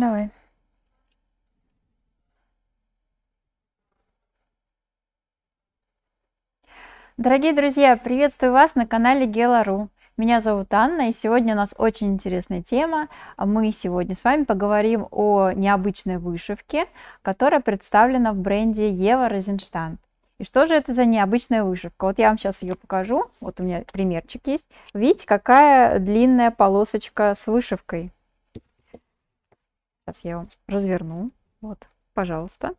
Давай. Дорогие друзья, приветствую вас на канале Гелару. Меня зовут Анна, и сегодня у нас очень интересная тема. Мы сегодня с вами поговорим о необычной вышивке, которая представлена в бренде Ева Розенштант. И что же это за необычная вышивка? Вот я вам сейчас ее покажу. Вот у меня примерчик есть. Видите, какая длинная полосочка с вышивкой. Сейчас я вам разверну. Вот, пожалуйста.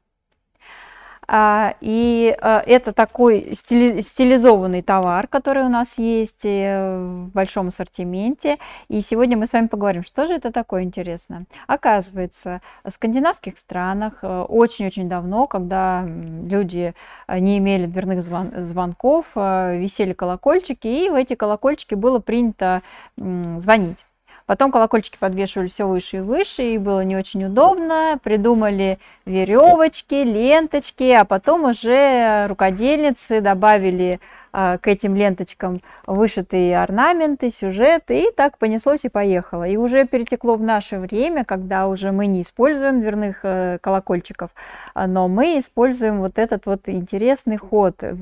А, и а, это такой стилизованный товар, который у нас есть э, в большом ассортименте. И сегодня мы с вами поговорим, что же это такое интересно. Оказывается, в скандинавских странах э, очень-очень давно, когда люди э, не имели дверных звон звонков, висели колокольчики, и в эти колокольчики было принято звонить. Потом колокольчики подвешивали все выше и выше, и было не очень удобно. Придумали веревочки, ленточки, а потом уже рукодельницы добавили а, к этим ленточкам вышитые орнаменты, сюжеты, и так понеслось и поехало. И уже перетекло в наше время, когда уже мы не используем дверных э, колокольчиков, а, но мы используем вот этот вот интересный ход, э,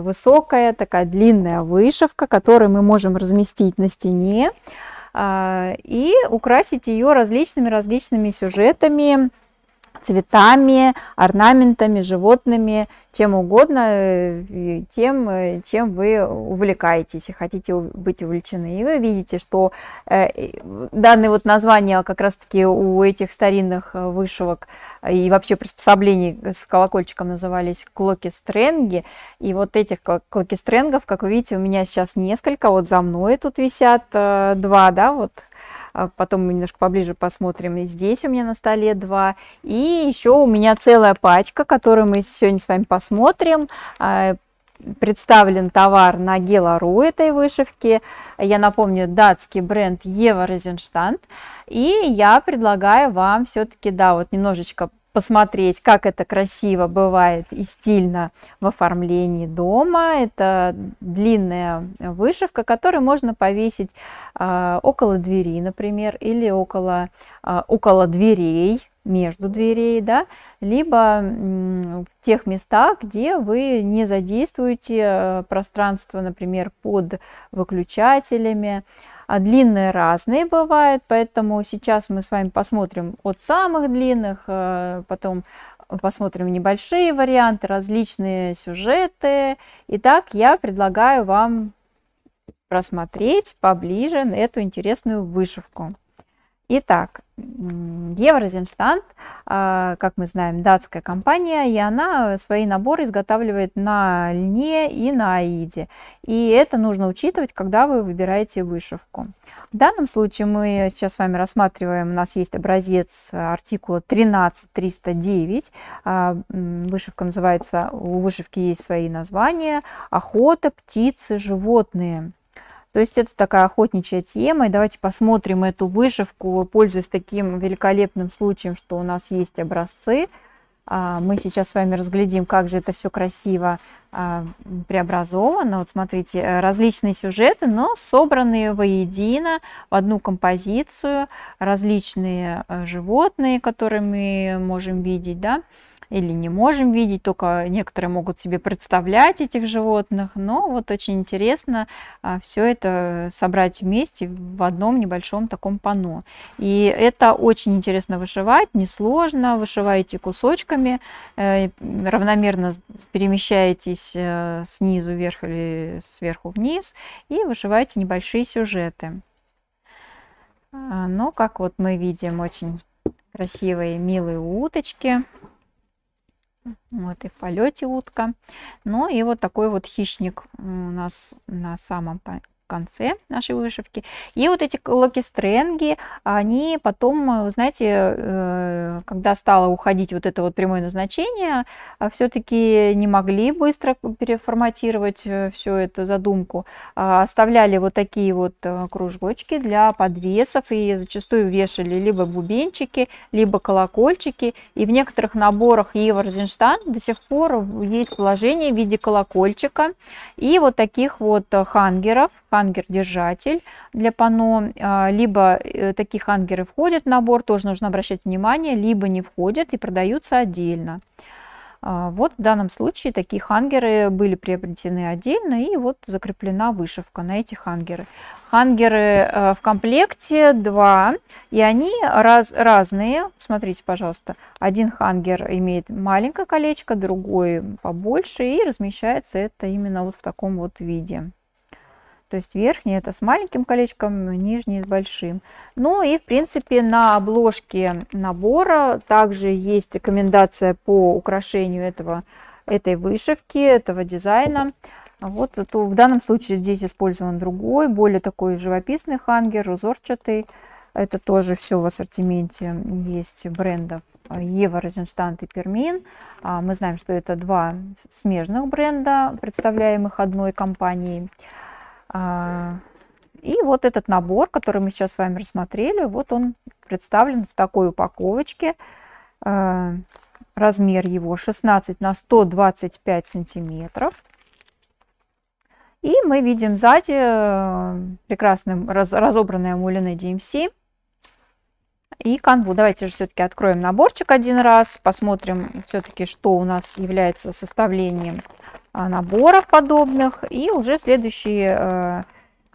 высокая такая длинная вышивка, которую мы можем разместить на стене, а, и украсить ее различными-различными сюжетами, цветами, орнаментами, животными, чем угодно, э, тем, э, чем вы увлекаетесь и хотите быть увлечены. И вы видите, что э, данные вот название как раз-таки у этих старинных вышивок и вообще приспособлений с колокольчиком назывались клоки-стренги. И вот этих клоки-стренгов, как вы видите, у меня сейчас несколько. Вот за мной тут висят два, да, вот а потом мы немножко поближе посмотрим. И здесь у меня на столе два. И еще у меня целая пачка, которую мы сегодня с вами посмотрим а, представлен товар на гелару этой вышивки. Я напомню, датский бренд Ева Розенштант. И я предлагаю вам все-таки, да, вот немножечко посмотреть, как это красиво бывает и стильно в оформлении дома. Это длинная вышивка, которую можно повесить а, около двери, например, или около, а, около дверей, между дверей, да, либо в тех местах, где вы не задействуете э, пространство, например, под выключателями, а длинные разные бывают, поэтому сейчас мы с вами посмотрим от самых длинных, э, потом посмотрим небольшие варианты, различные сюжеты. Итак, я предлагаю вам просмотреть поближе эту интересную вышивку. Итак, Еврозенштант, а, как мы знаем, датская компания, и она свои наборы изготавливает на льне и на аиде. И это нужно учитывать, когда вы выбираете вышивку. В данном случае мы сейчас с вами рассматриваем, у нас есть образец артикула 13309. А, вышивка называется, у вышивки есть свои названия, охота, птицы, животные. То есть это такая охотничья тема. И давайте посмотрим эту вышивку, пользуясь таким великолепным случаем, что у нас есть образцы. А, мы сейчас с вами разглядим, как же это все красиво а, преобразовано. Вот смотрите, э, различные сюжеты, но собранные воедино в одну композицию. Различные э, животные, которые мы можем видеть, да, или не можем видеть, только некоторые могут себе представлять этих животных. Но вот очень интересно а, все это собрать вместе в одном небольшом таком панно. И это очень интересно вышивать, несложно, вышиваете кусочками, э, равномерно перемещаетесь э, снизу вверх или сверху вниз и вышиваете небольшие сюжеты. А, но ну, как вот мы видим, очень красивые, милые уточки. Вот и в полете утка. Ну и вот такой вот хищник у нас на самом конце нашей вышивки. И вот эти локи-стренги, они потом, э, знаете, э, когда стало уходить вот это вот прямое назначение, а все-таки не могли быстро переформатировать э, всю эту задумку. А оставляли вот такие вот кружочки для подвесов и зачастую вешали либо бубенчики, либо колокольчики. И в некоторых наборах Ева Розенштан до сих пор есть вложение в виде колокольчика и вот таких вот хангеров, хангеров ангер-держатель для пано а, либо э, таких ангеры входят в набор, тоже нужно обращать внимание, либо не входят и продаются отдельно. А, вот в данном случае такие хангеры были приобретены отдельно и вот закреплена вышивка на эти хангеры. Хангеры э, в комплекте два, и они раз, разные. Смотрите, пожалуйста, один хангер имеет маленькое колечко, другой побольше, и размещается это именно вот в таком вот виде. То есть верхний это с маленьким колечком, нижний с большим. Ну и в принципе на обложке набора также есть рекомендация по украшению этого, этой вышивки, этого дизайна. Вот то в данном случае здесь использован другой, более такой живописный хангер, узорчатый. Это тоже все в ассортименте есть брендов а, Ева, Розенштант и Пермин. А, мы знаем, что это два смежных бренда, представляемых одной компанией. А, и вот этот набор, который мы сейчас с вами рассмотрели, вот он представлен в такой упаковочке. А, размер его 16 на 125 сантиметров. И мы видим сзади э, прекрасно раз, разобранное мулины DMC эм и канву. Давайте же все-таки откроем наборчик один раз, посмотрим все-таки, что у нас является составлением а, наборов подобных. И уже следующие э,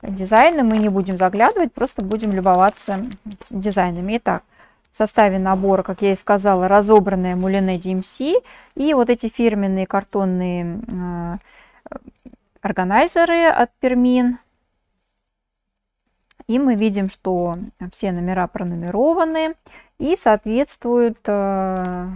дизайны мы не будем заглядывать, просто будем любоваться дизайнами. Итак, в составе набора, как я и сказала, разобранная мулине DMC и вот эти фирменные картонные э, органайзеры от Пермин. И мы видим, что все номера пронумерованы и соответствуют э,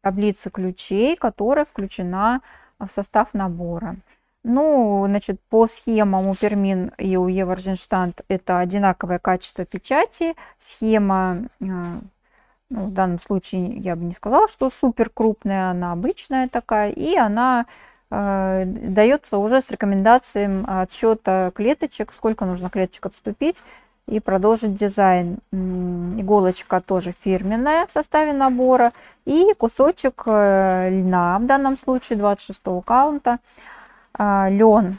таблице ключей, которая включена в в состав набора. Ну, значит, по схемам у Пермин и у Еварзенштант это одинаковое качество печати. Схема, э, ну, в данном случае я бы не сказала, что супер крупная, она обычная такая, и она э, дается уже с рекомендациями отсчета клеточек, сколько нужно клеточек отступить и продолжить дизайн. Иголочка тоже фирменная в составе набора. И кусочек э, льна, в данном случае 26 каунта. А, лен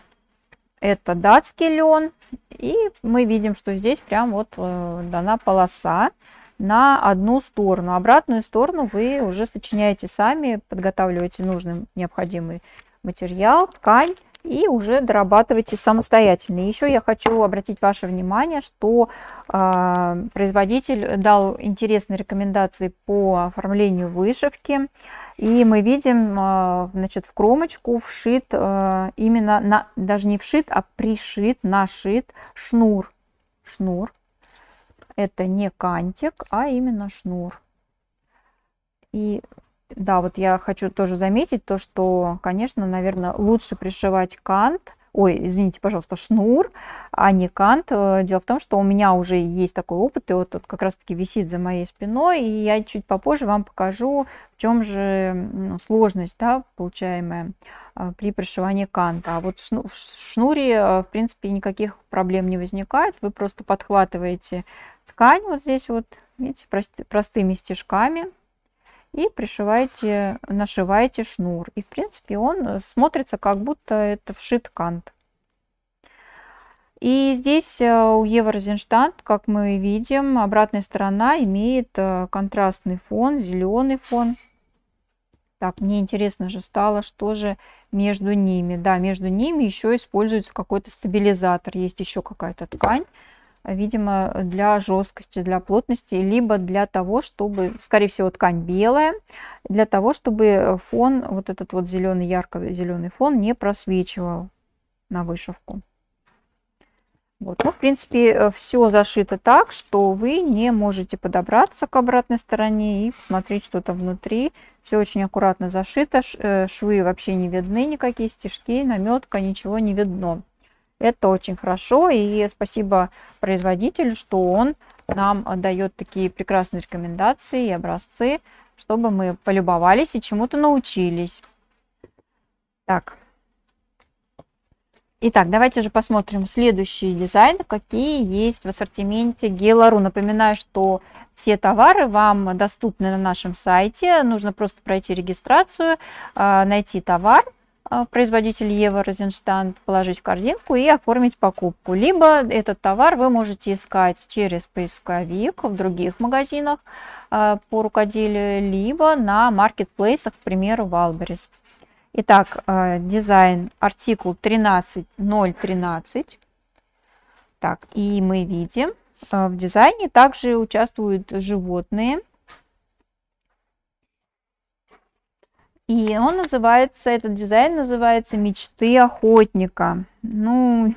это датский лен. И мы видим, что здесь прям вот э, дана полоса на одну сторону. Обратную сторону вы уже сочиняете сами, подготавливаете нужный необходимый материал, ткань и уже дорабатывайте самостоятельно. Еще я хочу обратить ваше внимание, что э, производитель дал интересные рекомендации по оформлению вышивки. И мы видим, э, значит, в кромочку вшит, э, именно на, даже не вшит, а пришит, нашит шнур. Шнур. Это не кантик, а именно шнур. И да, вот я хочу тоже заметить то, что, конечно, наверное, лучше пришивать кант, ой, извините, пожалуйста, шнур, а не кант. Э, дело в том, что у меня уже есть такой опыт, и вот тут как раз-таки висит за моей спиной, и я чуть попозже вам покажу, в чем же ну, сложность, да, получаемая а, при пришивании канта. А вот в шнуре, э, в принципе, никаких проблем не возникает. Вы просто подхватываете ткань вот здесь вот, видите, простыми стежками, и пришиваете, нашиваете шнур. И, в принципе, он э, смотрится, как будто это вшит кант. И здесь э, у Еврозенштадт, как мы видим, обратная сторона имеет э, контрастный фон, зеленый фон. Так, мне интересно же стало, что же между ними. Да, между ними еще используется какой-то стабилизатор. Есть еще какая-то ткань видимо, для жесткости, для плотности, либо для того, чтобы, скорее всего, ткань белая, для того, чтобы фон, вот этот вот зеленый, ярко-зеленый фон не просвечивал на вышивку. Вот. Ну, в принципе, все зашито так, что вы не можете подобраться к обратной стороне и посмотреть, что то внутри. Все очень аккуратно зашито, э, швы вообще не видны никакие, стежки, наметка, ничего не видно. Это очень хорошо, и спасибо производителю, что он нам дает такие прекрасные рекомендации и образцы, чтобы мы полюбовались и чему-то научились. Так. Итак, давайте же посмотрим следующие дизайны, какие есть в ассортименте Гелару. Напоминаю, что все товары вам доступны на нашем сайте. Нужно просто пройти регистрацию, а, найти товар, а, производитель Ева Розенштанд положить в корзинку и оформить покупку. Либо этот товар вы можете искать через поисковик в других магазинах а, по рукоделию, либо на маркетплейсах, к примеру, Валберис. Итак, а, дизайн артикул 13.013. Так, и мы видим, в дизайне также участвуют животные – И он называется, этот дизайн называется «Мечты охотника». Ну,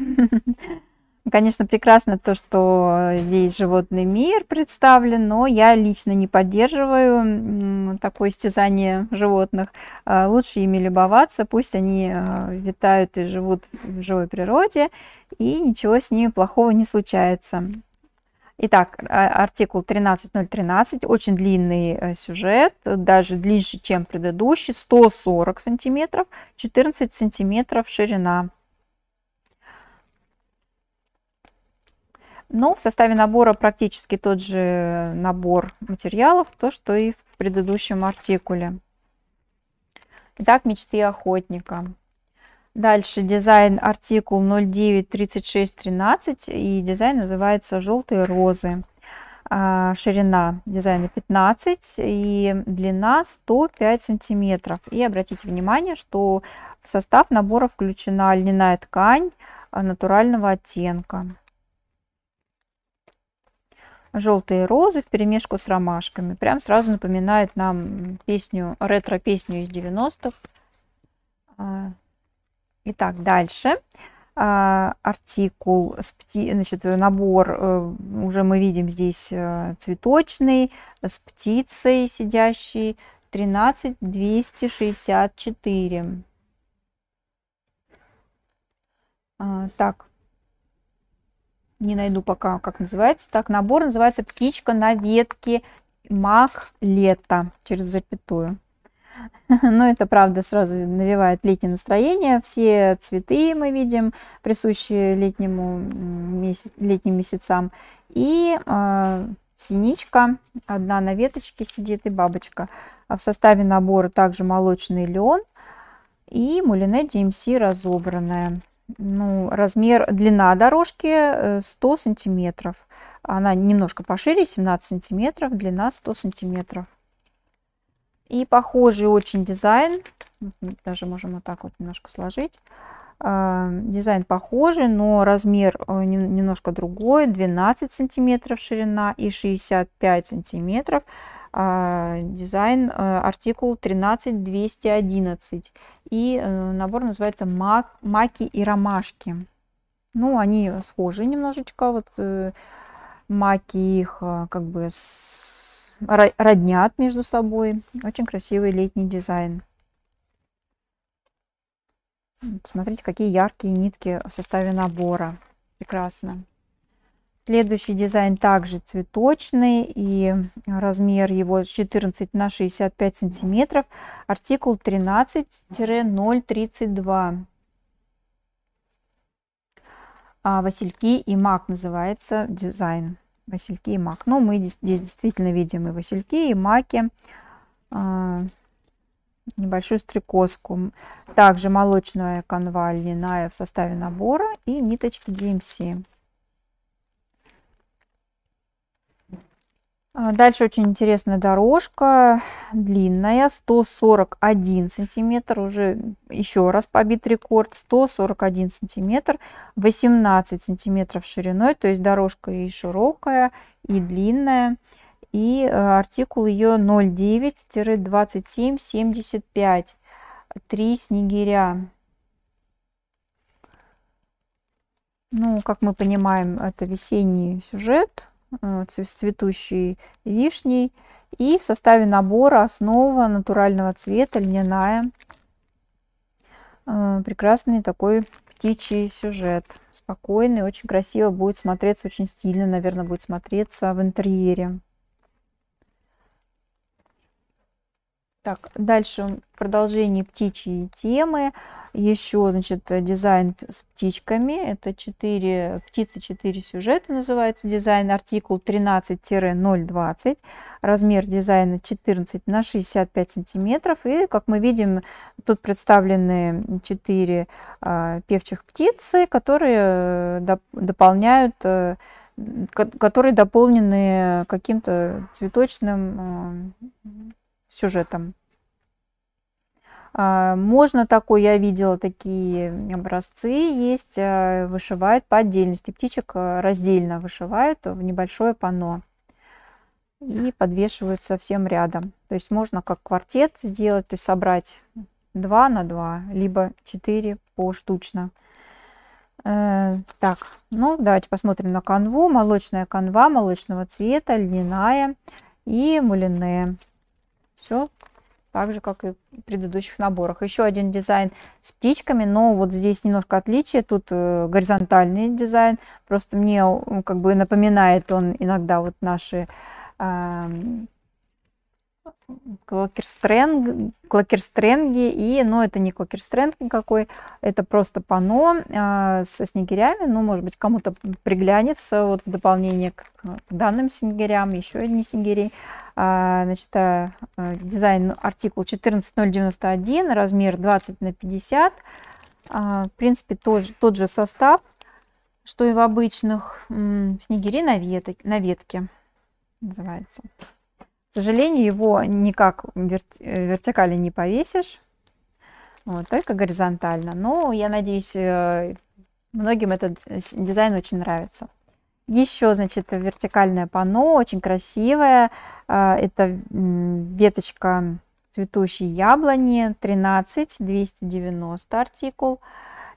конечно, прекрасно то, что здесь животный мир представлен, но я лично не поддерживаю такое стязание животных. А, лучше ими любоваться, пусть они а, витают и живут в живой природе, и ничего с ними плохого не случается. Итак, а, артикул 13.013, очень длинный э, сюжет, даже длиннее, чем предыдущий, 140 сантиметров, 14 сантиметров ширина. Но в составе набора практически тот же набор материалов, то, что и в предыдущем артикуле. Итак, мечты охотника. Дальше дизайн артикул 093613 и дизайн называется «Желтые розы». А, ширина дизайна 15 и длина 105 сантиметров. И обратите внимание, что в состав набора включена льняная ткань а, натурального оттенка. Желтые розы в перемешку с ромашками. Прям сразу напоминает нам песню, ретро-песню из 90-х. Итак, дальше а, артикул, значит, набор э, уже мы видим здесь э, цветочный, с птицей сидящий, 13264. А, так, не найду пока, как называется. Так, набор называется «Птичка на ветке мах лета» через запятую. Но ну, это, правда, сразу навевает летнее настроение. Все цветы мы видим, присущие летнему, месяц, летним месяцам. И э, синичка, одна на веточке сидит и бабочка. А в составе набора также молочный лен и мулине DMC эм разобранная. Ну, размер, длина дорожки 100 э, сантиметров. Она немножко пошире, 17 сантиметров, длина 100 сантиметров. И похожий очень дизайн. Даже можем вот так вот немножко сложить. А, дизайн похожий, но размер э, немножко другой. 12 сантиметров ширина и 65 сантиметров. А, дизайн э, артикул 13211. И э, набор называется «Маки и ромашки». Ну, они схожи немножечко. Вот маки их как бы с роднят между собой. Очень красивый летний дизайн. Смотрите, какие яркие нитки в составе набора. Прекрасно. Следующий дизайн также цветочный и размер его 14 на 65 сантиметров. Артикул 13-032. А, Васильки и мак называется дизайн васильки и мак. Ну мы здесь действительно видим и васильки, и маки, а, небольшую стрекозку. Также молочная канва льняная в составе набора и ниточки DMC. А, дальше очень интересная дорожка, длинная, 141 сантиметр, уже еще раз побит рекорд, 141 сантиметр, 18 сантиметров шириной, то есть дорожка и широкая, и длинная, и э, артикул ее 09-2775, три снегиря. Ну, как мы понимаем, это весенний сюжет, Э, цветущей вишней. И в составе набора основа натурального цвета льняная. Э, прекрасный такой птичий сюжет. Спокойный, очень красиво будет смотреться, очень стильно, наверное, будет смотреться в интерьере. Так, дальше продолжение птичьей темы. Еще, значит, дизайн с птичками. Это 4, птицы 4 сюжета называется дизайн. Артикул 13-020. Размер дизайна 14 на 65 сантиметров. И, как мы видим, тут представлены 4 а, певчих птицы, которые э, дополняют э, которые дополнены каким-то цветочным а, сюжетом. А, можно такой, я видела такие образцы, есть, э, вышивают по отдельности. Птичек э, раздельно вышивают в небольшое панно и подвешивают совсем рядом. То есть можно как квартет сделать, то есть собрать 2 на 2, либо 4 поштучно. Э, так, ну давайте посмотрим на канву. Молочная канва молочного цвета, льняная и мулине. Все так же, как и в предыдущих наборах. Еще один дизайн с птичками, но вот здесь немножко отличие. Тут э, горизонтальный дизайн. Просто мне как бы напоминает он иногда вот наши эм, клокерстренг, клокерстренги, и, но ну, это не клокерстренг никакой, это просто пано э, со снегирями, ну, может быть, кому-то приглянется, вот в дополнение к, э, к данным снегирям, еще одни снегири, э, значит, а, э, дизайн артикул 14091, размер 20 на 50, э, в принципе, тоже, тот же состав, что и в обычных э, снегири на, веток, на ветке называется. К сожалению, его никак э, вертикально не повесишь, вот, только горизонтально. Но я надеюсь, э, многим этот дизайн очень нравится. Еще, значит, вертикальное панно, очень красивое. Э, это веточка цветущей яблони, 13, 290 артикул.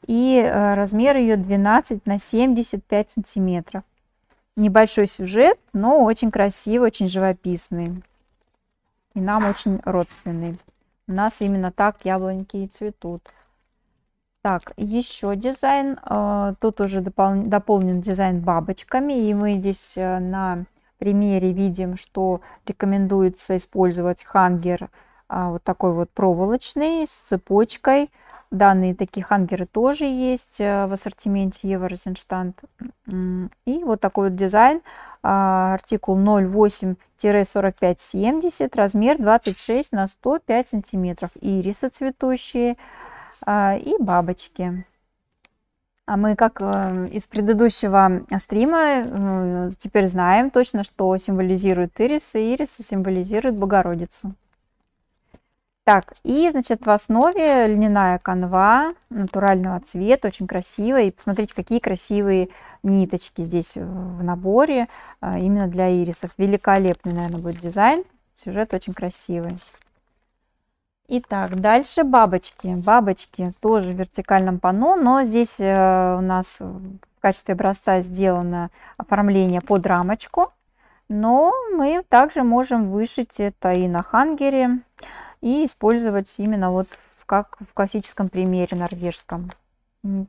И размер ее 12 на 75 сантиметров. Небольшой сюжет, но очень красивый, очень живописный. И нам очень родственный. У нас именно так яблоньки и цветут. Так, еще дизайн. А, тут уже допол дополнен дизайн бабочками. И мы здесь э, на примере видим, что рекомендуется использовать хангер а, вот такой вот проволочный с цепочкой Данные такие хангеры тоже есть э, в ассортименте Ева Розенштант. И вот такой вот дизайн, а, артикул 08-4570, размер 26 на 105 сантиметров. Ирисы цветущие а, и бабочки. А мы, как э, из предыдущего стрима, э, теперь знаем точно, что символизирует ирисы и ирисы символизируют Богородицу. Так, и, значит, в основе льняная канва натурального цвета, очень красивая. И посмотрите, какие красивые ниточки здесь в наборе, а, именно для ирисов. Великолепный, наверное, будет дизайн. Сюжет очень красивый. Итак, дальше бабочки. Бабочки тоже в вертикальном панно, но здесь э, у нас в качестве образца сделано оформление под рамочку. Но мы также можем вышить это и на хангере и использовать именно вот как в классическом примере норвежском.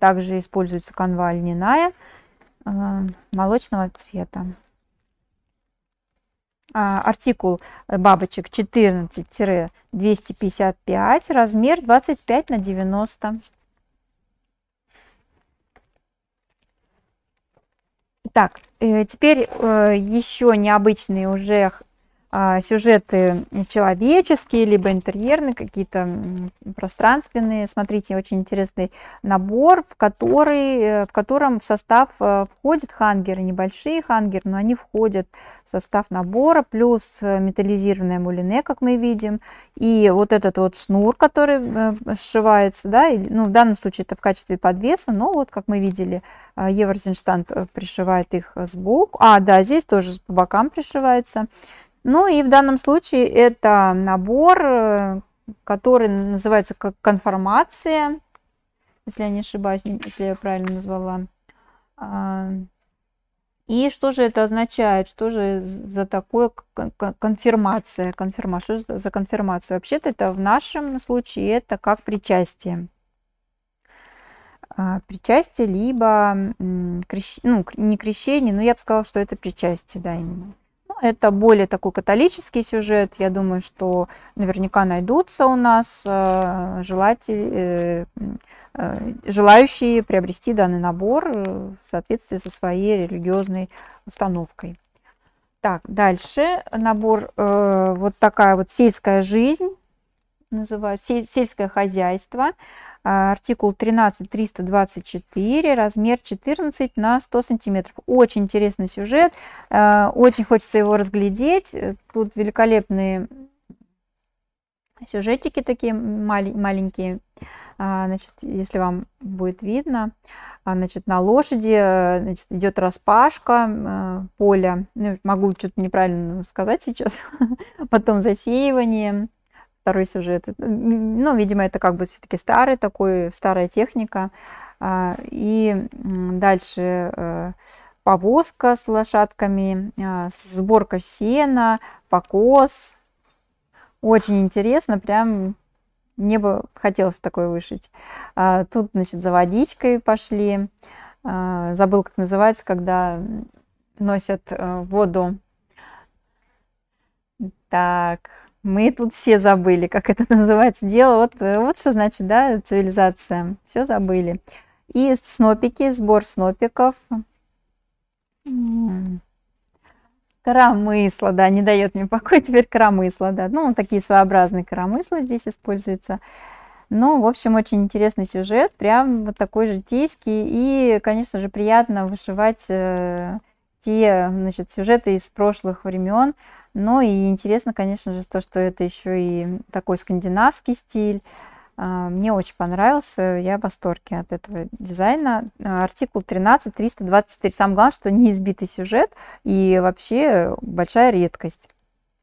Также используется канва льняная э, молочного цвета. А, артикул э, бабочек 14-255, размер 25 на 90. Так, э, теперь еще необычные уже а, сюжеты человеческие, либо интерьерные, какие-то пространственные. Смотрите, очень интересный набор, в, который, э, в котором в состав э, входят хангеры, небольшие хангеры, но они входят в состав набора, плюс э, металлизированное мулине, как мы видим, и вот этот вот шнур, который сшивается, да, ну, в данном случае это в качестве подвеса, но вот, как мы видели, Еврозенштант пришивает их сбоку. А, да, здесь тоже по бокам пришивается. Ну и в данном случае это набор, э, который называется как конформация, если я не ошибаюсь, если я правильно назвала. А, и что же это означает? Что же за такое конфирмация? Конфирма... Что же за конфирмация? Вообще-то это в нашем случае это как причастие. А, причастие либо крещ... ну, не крещение, но я бы сказала, что это причастие, да, именно. Это более такой католический сюжет. Я думаю, что наверняка найдутся у нас э, желатели, э, э, желающие приобрести данный набор в соответствии со своей религиозной установкой. Так, дальше набор вот такая вот сельская жизнь называют сельское хозяйство. А, артикул 13 324, размер 14 на 100 сантиметров. Очень интересный сюжет, а, очень хочется его разглядеть. Э, тут великолепные сюжетики такие маленькие. А, значит, если вам будет видно, значит, на лошади э, значит, идет распашка э, поля. Ну, могу что-то неправильно сказать сейчас. Потом засеивание второй сюжет. Э, ну, видимо, это как бы все-таки старый такой, старая техника. А, и дальше э, повозка с лошадками, а, сборка сена, покос. Очень интересно, прям мне бы хотелось такое вышить. А, тут, значит, за водичкой пошли. Забыл, как называется, когда носят э, воду. Так, мы тут все забыли, как это называется дело. Вот, э, вот что значит, да, цивилизация. Все забыли. И снопики, сбор снопиков. Коромысло, да, не дает мне покоя теперь коромысло, да. Ну, такие своеобразные коромысла здесь используются. Ну, в общем, очень интересный сюжет, прям вот такой житейский. И, конечно же, приятно вышивать э, те, значит, сюжеты из прошлых времен, но ну и интересно, конечно же, то, что это еще и такой скандинавский стиль. А, мне очень понравился, я в восторге от этого дизайна. А, артикул 13, 324. Самое главное, что не избитый сюжет и вообще большая редкость.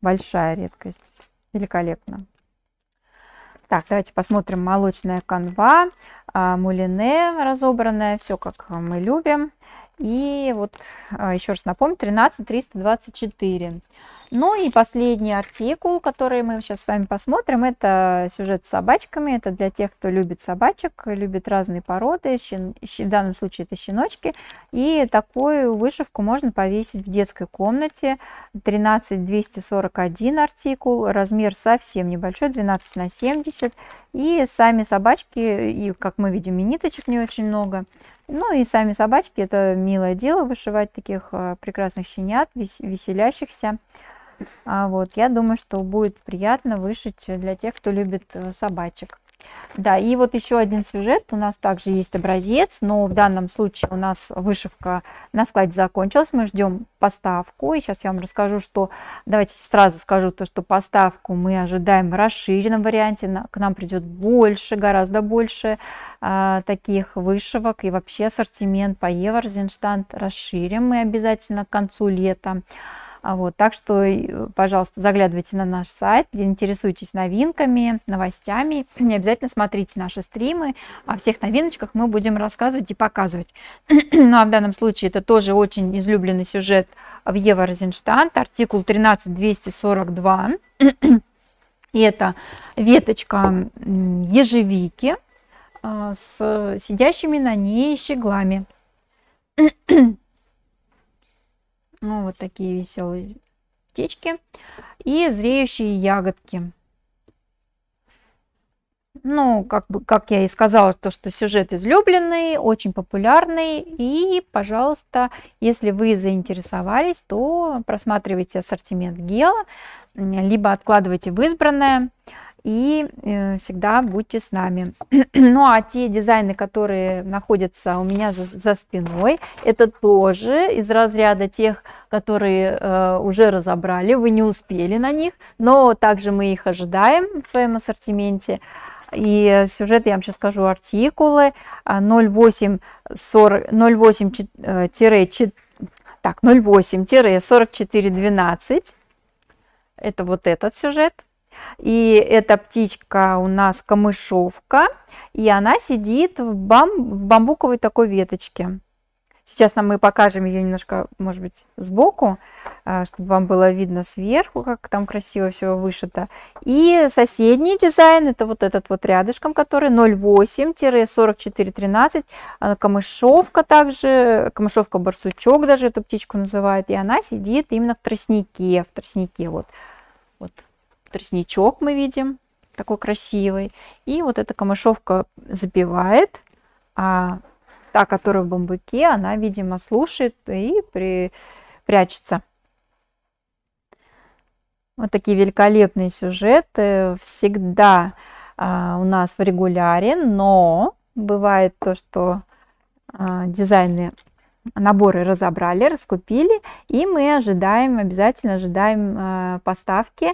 Большая редкость. Великолепно. Так, давайте посмотрим молочная канва, а, мулине разобранная, все как мы любим. И вот а, еще раз напомню, 13324. Ну и последний артикул, который мы сейчас с вами посмотрим, это сюжет с собачками. Это для тех, кто любит собачек, любит разные породы, щен, в данном случае это щеночки. И такую вышивку можно повесить в детской комнате. 13241 артикул, размер совсем небольшой, 12 на 70. И сами собачки, и как мы видим, и ниточек не очень много. Ну и сами собачки, это милое дело вышивать таких э, прекрасных щенят, веселящихся. А вот, я думаю, что будет приятно вышить для тех, кто любит э, собачек. Да, и вот еще один сюжет. У нас также есть образец, но в данном случае у нас вышивка на складе закончилась. Мы ждем поставку. И сейчас я вам расскажу, что... Давайте сразу скажу то, что поставку мы ожидаем в расширенном варианте. К нам придет больше, гораздо больше а, таких вышивок. И вообще ассортимент по Еврозенштант расширим мы обязательно к концу лета. А вот, так что, э, пожалуйста, заглядывайте на наш сайт, интересуйтесь новинками, новостями. Не обязательно смотрите наши стримы. О всех новиночках мы будем рассказывать и показывать. ну а в данном случае это тоже очень излюбленный сюжет в Ева Розенштант, артикул 13242. и это веточка ежевики а, с сидящими на ней щеглами. вот такие веселые птички. И зреющие ягодки. Ну, как, бы, как я и сказала, то, что сюжет излюбленный, очень популярный. И, пожалуйста, если вы заинтересовались, то просматривайте ассортимент гела, либо откладывайте в избранное и э, всегда будьте с нами. ну а те дизайны, которые находятся у меня за, за спиной, это тоже из разряда тех, которые э, уже разобрали, вы не успели на них, но также мы их ожидаем в своем ассортименте. И сюжет, я вам сейчас скажу, артикулы 08 а, 44 э, Так, 08-4412. Это вот этот сюжет. И эта птичка у нас камышовка, и она сидит в, бам... в бамбуковой такой веточке. Сейчас нам мы покажем ее немножко, может быть, сбоку, э, чтобы вам было видно сверху, как там красиво все вышито. И соседний дизайн, это вот этот вот рядышком, который 08-4413, а камышовка также, камышовка-барсучок даже эту птичку называют, и она сидит именно в тростнике, в тростнике вот. Вот тростничок мы видим, такой красивый. И вот эта камышовка забивает, а та, которая в бамбуке, она, видимо, слушает и при... прячется. Вот такие великолепные сюжеты всегда а, у нас в регуляре, но бывает то, что а, дизайны наборы разобрали, раскупили, и мы ожидаем, обязательно ожидаем э, поставки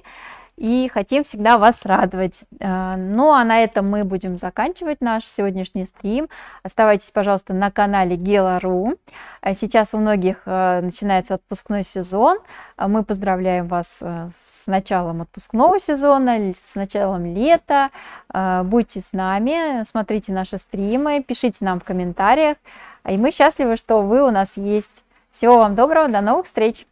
и хотим всегда вас радовать. А, ну а на этом мы будем заканчивать наш сегодняшний стрим. Оставайтесь, пожалуйста, на канале Gela.ru. А сейчас у многих а, начинается отпускной сезон. Мы поздравляем вас с началом отпускного сезона, с началом лета. Будьте с нами, смотрите наши стримы, пишите нам в комментариях. И мы счастливы, что вы у нас есть. Всего вам доброго, до новых встреч!